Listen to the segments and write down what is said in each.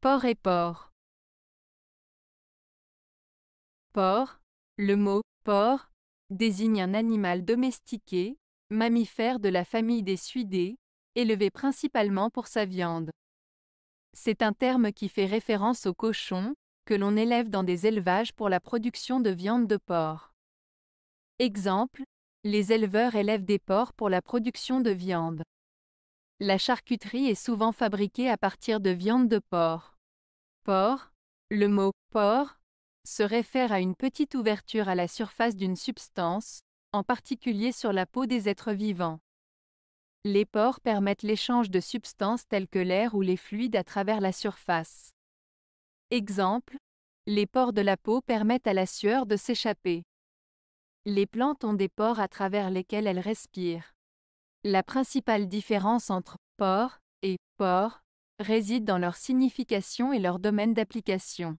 Porc et porc Porc, Le mot porc désigne un animal domestiqué, mammifère de la famille des suidés, élevé principalement pour sa viande. C'est un terme qui fait référence au cochon, que l'on élève dans des élevages pour la production de viande de porc. Exemple, les éleveurs élèvent des porcs pour la production de viande. La charcuterie est souvent fabriquée à partir de viande de porc. Porc, le mot porc se réfère à une petite ouverture à la surface d'une substance, en particulier sur la peau des êtres vivants. Les pores permettent l'échange de substances telles que l'air ou les fluides à travers la surface. Exemple, les pores de la peau permettent à la sueur de s'échapper. Les plantes ont des pores à travers lesquels elles respirent. La principale différence entre porc » et porc » réside dans leur signification et leur domaine d'application.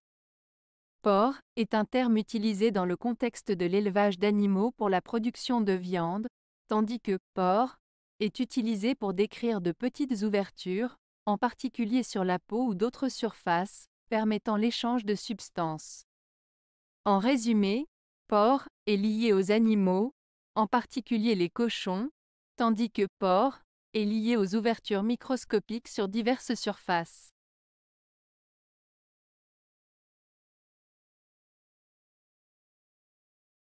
Porc » est un terme utilisé dans le contexte de l'élevage d'animaux pour la production de viande, tandis que porc » est utilisé pour décrire de petites ouvertures, en particulier sur la peau ou d'autres surfaces, permettant l'échange de substances. En résumé, porc est lié aux animaux, en particulier les cochons, tandis que pore est lié aux ouvertures microscopiques sur diverses surfaces.